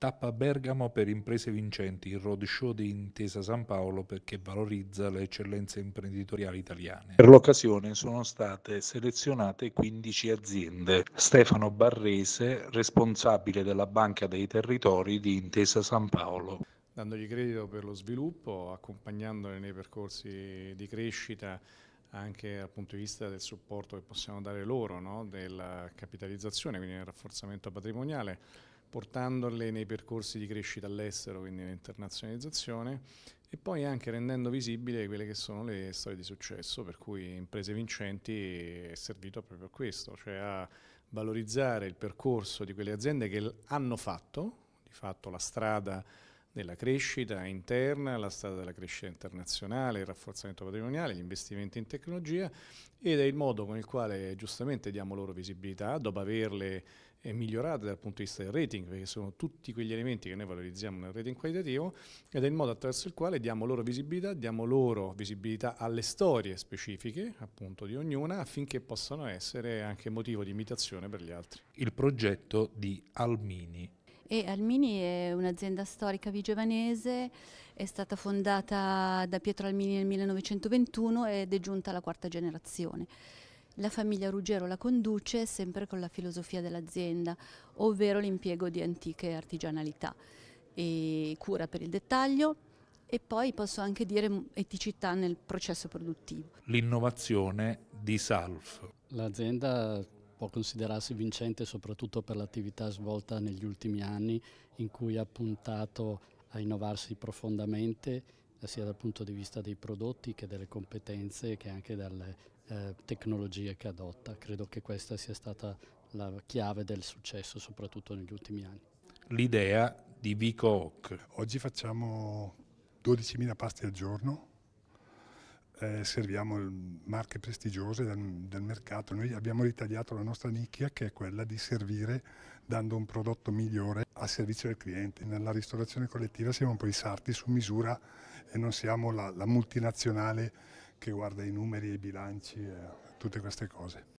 Tappa Bergamo per Imprese Vincenti, il roadshow di Intesa San Paolo perché valorizza le eccellenze imprenditoriali italiane. Per l'occasione sono state selezionate 15 aziende. Stefano Barrese, responsabile della Banca dei Territori di Intesa San Paolo. Dandogli credito per lo sviluppo, accompagnandole nei percorsi di crescita anche dal punto di vista del supporto che possiamo dare loro, no? della capitalizzazione, quindi nel rafforzamento patrimoniale portandole nei percorsi di crescita all'estero, quindi nell'internazionalizzazione, e poi anche rendendo visibile quelle che sono le storie di successo, per cui Imprese Vincenti eh, è servito proprio a questo, cioè a valorizzare il percorso di quelle aziende che hanno fatto, di fatto la strada della crescita interna, la strada della crescita internazionale, il rafforzamento patrimoniale, gli investimenti in tecnologia ed è il modo con il quale giustamente diamo loro visibilità dopo averle eh, migliorate dal punto di vista del rating, perché sono tutti quegli elementi che noi valorizziamo nel rating qualitativo ed è il modo attraverso il quale diamo loro visibilità, diamo loro visibilità alle storie specifiche appunto di ognuna affinché possano essere anche motivo di imitazione per gli altri. Il progetto di Almini e Almini è un'azienda storica vigevanese, è stata fondata da Pietro Almini nel 1921 ed è giunta alla quarta generazione. La famiglia Ruggero la conduce sempre con la filosofia dell'azienda, ovvero l'impiego di antiche artigianalità e cura per il dettaglio e poi posso anche dire eticità nel processo produttivo. L'innovazione di Salf. L'azienda può considerarsi vincente soprattutto per l'attività svolta negli ultimi anni in cui ha puntato a innovarsi profondamente eh, sia dal punto di vista dei prodotti che delle competenze che anche dalle eh, tecnologie che adotta. Credo che questa sia stata la chiave del successo soprattutto negli ultimi anni. L'idea di Vico Hoc. Oggi facciamo 12.000 pasti al giorno eh, serviamo marche prestigiose del, del, mercato. Noi abbiamo ritagliato la nostra nicchia che è quella di servire dando un prodotto migliore a servizio del cliente. Nella ristorazione collettiva siamo un po' i sarti su misura e non siamo la, la multinazionale che guarda i numeri e i bilanci e eh, tutte queste cose.